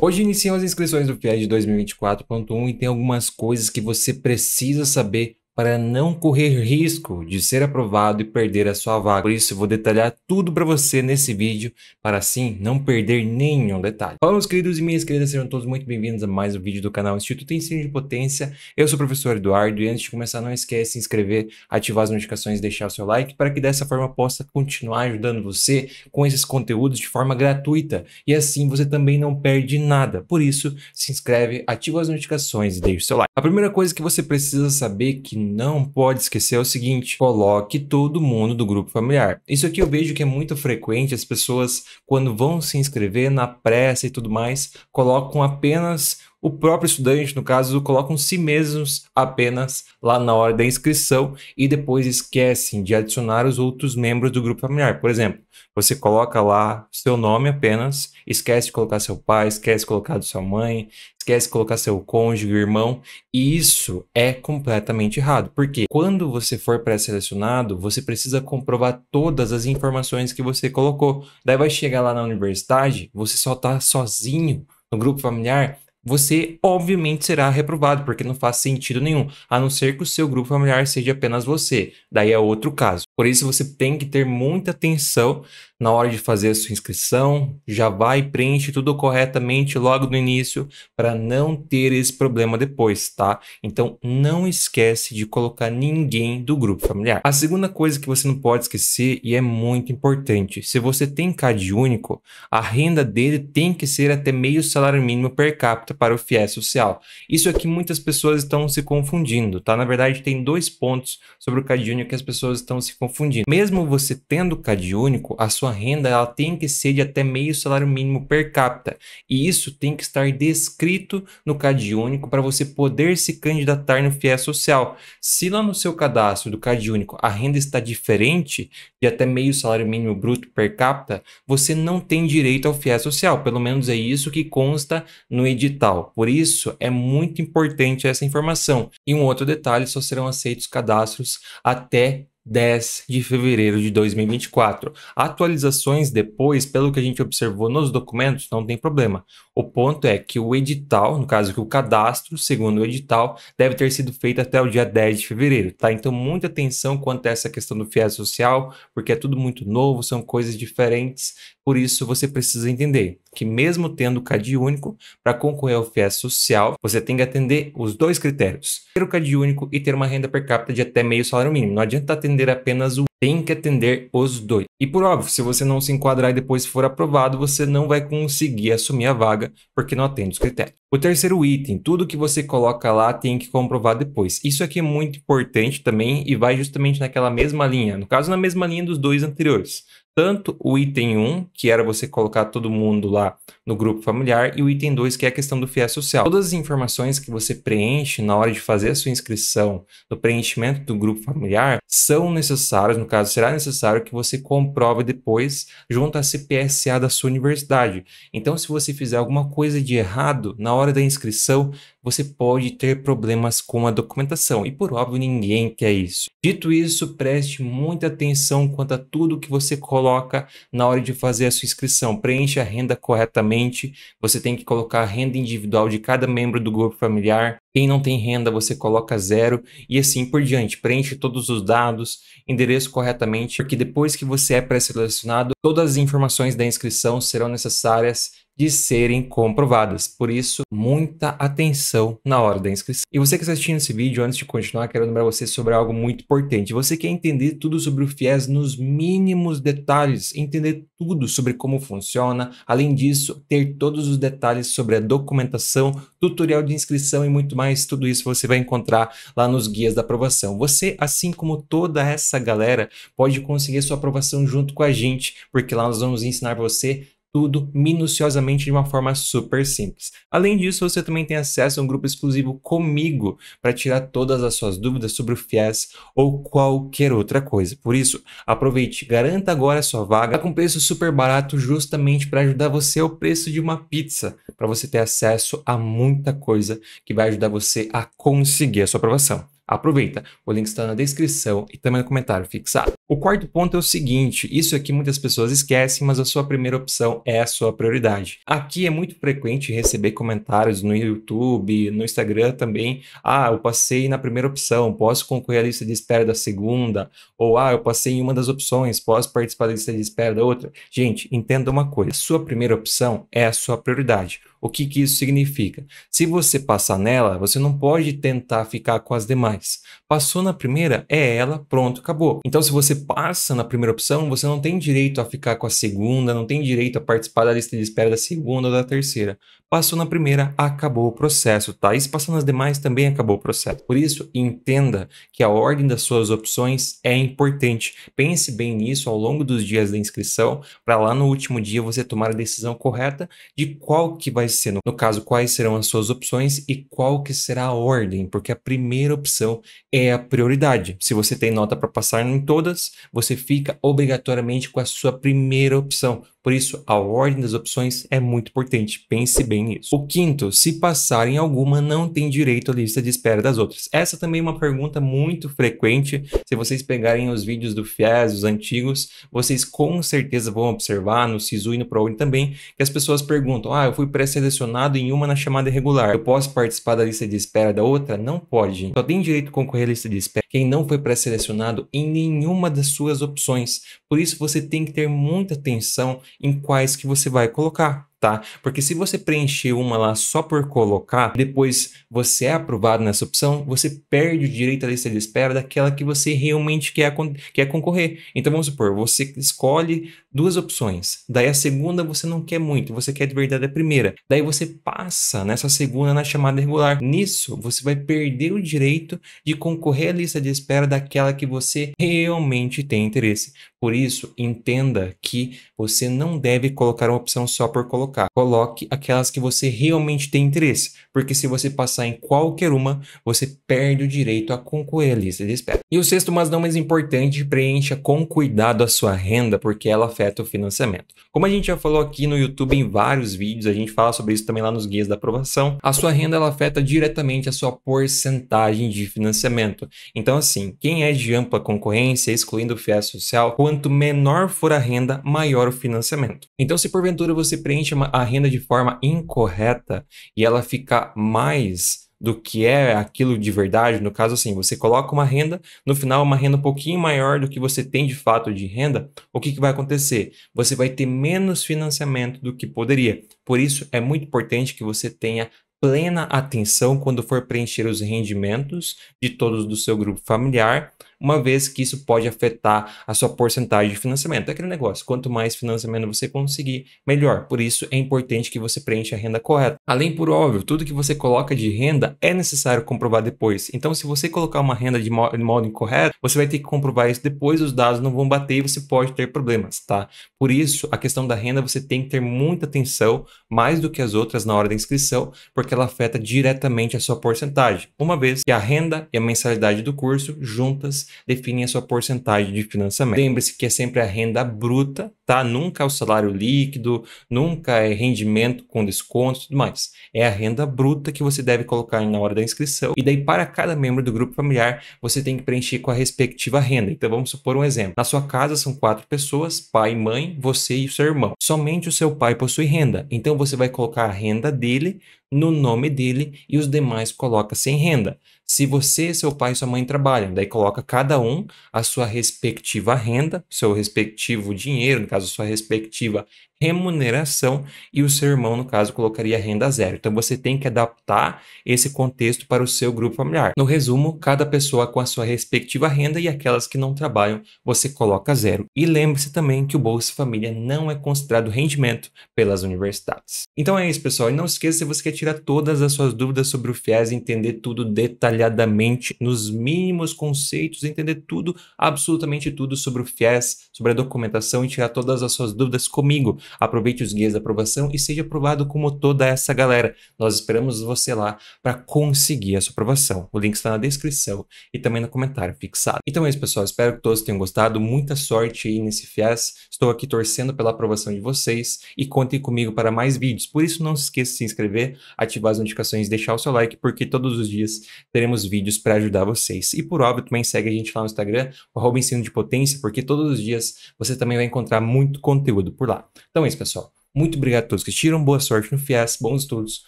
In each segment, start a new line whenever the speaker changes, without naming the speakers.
Hoje iniciam as inscrições do FIES de 2024.1 e tem algumas coisas que você precisa saber para não correr risco de ser aprovado e perder a sua vaga. Por isso, eu vou detalhar tudo para você nesse vídeo, para assim não perder nenhum detalhe. Olá, meus queridos e minhas queridas, sejam todos muito bem-vindos a mais um vídeo do canal Instituto Ensino de Potência. Eu sou o professor Eduardo e antes de começar, não esquece de se inscrever, ativar as notificações e deixar o seu like para que dessa forma possa continuar ajudando você com esses conteúdos de forma gratuita e assim você também não perde nada. Por isso, se inscreve, ativa as notificações e deixa o seu like. A primeira coisa que você precisa saber é que não pode esquecer é o seguinte: coloque todo mundo do grupo familiar. Isso aqui eu vejo que é muito frequente, as pessoas, quando vão se inscrever na pressa e tudo mais, colocam apenas o próprio estudante, no caso, colocam si mesmos apenas lá na hora da inscrição e depois esquecem de adicionar os outros membros do grupo familiar. Por exemplo, você coloca lá seu nome apenas, esquece de colocar seu pai, esquece de colocar sua mãe, esquece de colocar seu cônjuge, irmão, e isso é completamente errado, porque quando você for pré-selecionado, você precisa comprovar todas as informações que você colocou. Daí vai chegar lá na universidade, você só está sozinho no grupo familiar você obviamente será reprovado, porque não faz sentido nenhum, a não ser que o seu grupo familiar seja apenas você. Daí é outro caso. Por isso você tem que ter muita atenção na hora de fazer a sua inscrição, já vai preenche tudo corretamente logo no início para não ter esse problema depois, tá? Então não esquece de colocar ninguém do grupo familiar. A segunda coisa que você não pode esquecer e é muito importante, se você tem CAD único, a renda dele tem que ser até meio salário mínimo per capita para o FIES social. Isso é que muitas pessoas estão se confundindo, tá? Na verdade, tem dois pontos sobre o Cade único que as pessoas estão se confundindo. Mesmo você tendo o único, a sua renda ela tem que ser de até meio salário mínimo per capita. E isso tem que estar descrito no Cade único para você poder se candidatar no FIES social. Se lá no seu cadastro do Cade único a renda está diferente de até meio salário mínimo bruto per capita, você não tem direito ao FIES social. Pelo menos é isso que consta no edital por isso, é muito importante essa informação. E um outro detalhe: só serão aceitos cadastros até 10 de fevereiro de 2024. Atualizações depois, pelo que a gente observou nos documentos, não tem problema. O ponto é que o edital, no caso que o cadastro, segundo o edital, deve ter sido feito até o dia 10 de fevereiro, tá? Então muita atenção quanto a essa questão do fies social, porque é tudo muito novo, são coisas diferentes, por isso você precisa entender que mesmo tendo CAD único, para concorrer ao FIES social, você tem que atender os dois critérios. Ter o CAD único e ter uma renda per capita de até meio salário mínimo. Não adianta atender apenas o tem que atender os dois. E por óbvio, se você não se enquadrar e depois for aprovado, você não vai conseguir assumir a vaga porque não atende os critérios. O terceiro item, tudo que você coloca lá tem que comprovar depois. Isso aqui é muito importante também e vai justamente naquela mesma linha, no caso na mesma linha dos dois anteriores tanto o item 1, que era você colocar todo mundo lá no grupo familiar, e o item 2, que é a questão do FIES social. Todas as informações que você preenche na hora de fazer a sua inscrição, no preenchimento do grupo familiar, são necessárias, no caso, será necessário que você comprove depois junto à CPSA da sua universidade. Então, se você fizer alguma coisa de errado na hora da inscrição, você pode ter problemas com a documentação e por óbvio ninguém quer isso. Dito isso, preste muita atenção quanto a tudo que você coloca na hora de fazer a sua inscrição. Preencha a renda corretamente, você tem que colocar a renda individual de cada membro do grupo familiar. Quem não tem renda, você coloca zero e assim por diante. Preenche todos os dados, endereço corretamente, porque depois que você é pré-selecionado, todas as informações da inscrição serão necessárias de serem comprovadas. Por isso, muita atenção na hora da inscrição. E você que está assistindo esse vídeo, antes de continuar, quero lembrar você sobre algo muito importante. Você quer entender tudo sobre o FIES nos mínimos detalhes, entender tudo sobre como funciona, além disso, ter todos os detalhes sobre a documentação, tutorial de inscrição e muito mais, tudo isso você vai encontrar lá nos guias da aprovação. Você, assim como toda essa galera, pode conseguir sua aprovação junto com a gente, porque lá nós vamos ensinar você tudo minuciosamente de uma forma super simples. Além disso, você também tem acesso a um grupo exclusivo comigo para tirar todas as suas dúvidas sobre o FIES ou qualquer outra coisa. Por isso, aproveite, garanta agora a sua vaga tá com preço super barato justamente para ajudar você ao preço de uma pizza, para você ter acesso a muita coisa que vai ajudar você a conseguir a sua aprovação. Aproveita, o link está na descrição e também no comentário fixado. O quarto ponto é o seguinte, isso aqui muitas pessoas esquecem, mas a sua primeira opção é a sua prioridade. Aqui é muito frequente receber comentários no YouTube, no Instagram também, ah, eu passei na primeira opção, posso concorrer à lista de espera da segunda, ou ah, eu passei em uma das opções, posso participar da lista de espera da outra. Gente, entenda uma coisa, a sua primeira opção é a sua prioridade. O que, que isso significa? Se você passar nela, você não pode tentar ficar com as demais. Passou na primeira, é ela, pronto, acabou. Então, se você passa na primeira opção, você não tem direito a ficar com a segunda, não tem direito a participar da lista de espera da segunda ou da terceira. Passou na primeira, acabou o processo, tá? E se passou nas demais, também acabou o processo. Por isso, entenda que a ordem das suas opções é importante. Pense bem nisso ao longo dos dias da inscrição, para lá no último dia você tomar a decisão correta de qual que vai ser, no caso, quais serão as suas opções e qual que será a ordem, porque a primeira opção é a prioridade. Se você tem nota para passar em todas, você fica obrigatoriamente com a sua primeira opção, por isso, a ordem das opções é muito importante. Pense bem nisso. O quinto, se passarem alguma, não tem direito à lista de espera das outras. Essa também é uma pergunta muito frequente. Se vocês pegarem os vídeos do FIES, os antigos, vocês com certeza vão observar no SISU e no ProUni também, que as pessoas perguntam, ah, eu fui pré-selecionado em uma na chamada regular. Eu posso participar da lista de espera da outra? Não pode. Só tem direito a concorrer à lista de espera quem não foi pré-selecionado em nenhuma das suas opções. Por isso você tem que ter muita atenção em quais que você vai colocar tá? Porque se você preencher uma lá só por colocar, depois você é aprovado nessa opção, você perde o direito à lista de espera daquela que você realmente quer, quer concorrer. Então vamos supor, você escolhe duas opções, daí a segunda você não quer muito, você quer de verdade a primeira, daí você passa nessa segunda na chamada regular. Nisso, você vai perder o direito de concorrer à lista de espera daquela que você realmente tem interesse. Por isso, entenda que você não deve colocar uma opção só por colocar colocar. Coloque aquelas que você realmente tem interesse, porque se você passar em qualquer uma, você perde o direito a concorrer à lista de espera. E o sexto, mas não menos importante, preencha com cuidado a sua renda, porque ela afeta o financiamento. Como a gente já falou aqui no YouTube em vários vídeos, a gente fala sobre isso também lá nos guias da aprovação, a sua renda ela afeta diretamente a sua porcentagem de financiamento. Então, assim, quem é de ampla concorrência, excluindo o FIES social, quanto menor for a renda, maior o financiamento. Então, se porventura você preenche estima a renda de forma incorreta e ela fica mais do que é aquilo de verdade, no caso assim, você coloca uma renda, no final uma renda um pouquinho maior do que você tem de fato de renda, o que, que vai acontecer? Você vai ter menos financiamento do que poderia. Por isso é muito importante que você tenha plena atenção quando for preencher os rendimentos de todos do seu grupo familiar, uma vez que isso pode afetar a sua porcentagem de financiamento. É aquele negócio, quanto mais financiamento você conseguir, melhor. Por isso é importante que você preencha a renda correta. Além por óbvio, tudo que você coloca de renda é necessário comprovar depois. Então, se você colocar uma renda de modo incorreto, você vai ter que comprovar isso depois, os dados não vão bater e você pode ter problemas, tá? Por isso, a questão da renda você tem que ter muita atenção, mais do que as outras na hora da inscrição, porque porque ela afeta diretamente a sua porcentagem, uma vez que a renda e a mensalidade do curso juntas definem a sua porcentagem de financiamento. Lembre-se que é sempre a renda bruta, tá? Nunca é o salário líquido, nunca é rendimento com desconto e tudo mais. É a renda bruta que você deve colocar na hora da inscrição. E daí, para cada membro do grupo familiar, você tem que preencher com a respectiva renda. Então, vamos supor um exemplo. Na sua casa são quatro pessoas, pai, mãe, você e seu irmão. Somente o seu pai possui renda. Então, você vai colocar a renda dele no nome dele e os demais coloca sem renda se você, seu pai e sua mãe trabalham. Daí coloca cada um a sua respectiva renda, seu respectivo dinheiro, no caso, sua respectiva remuneração, e o seu irmão, no caso, colocaria renda zero. Então você tem que adaptar esse contexto para o seu grupo familiar. No resumo, cada pessoa com a sua respectiva renda e aquelas que não trabalham, você coloca zero. E lembre-se também que o Bolsa Família não é considerado rendimento pelas universidades. Então é isso, pessoal. E não esqueça se você quer tirar todas as suas dúvidas sobre o FIES e entender tudo detalhadamente detalhadamente nos mínimos conceitos, entender tudo, absolutamente tudo sobre o FIES, sobre a documentação e tirar todas as suas dúvidas comigo. Aproveite os guias da aprovação e seja aprovado como toda essa galera. Nós esperamos você lá para conseguir a sua aprovação. O link está na descrição e também no comentário fixado. Então é isso, pessoal. Espero que todos tenham gostado. Muita sorte aí nesse FIES. Estou aqui torcendo pela aprovação de vocês e contem comigo para mais vídeos. Por isso, não se esqueça de se inscrever, ativar as notificações e deixar o seu like, porque todos os dias teremos teremos vídeos para ajudar vocês. E por óbvio, também segue a gente lá no Instagram, o ensino de potência, porque todos os dias você também vai encontrar muito conteúdo por lá. Então é isso, pessoal. Muito obrigado a todos que tiram, boa sorte no FIES, bons estudos,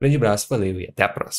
grande abraço, valeu e até a próxima.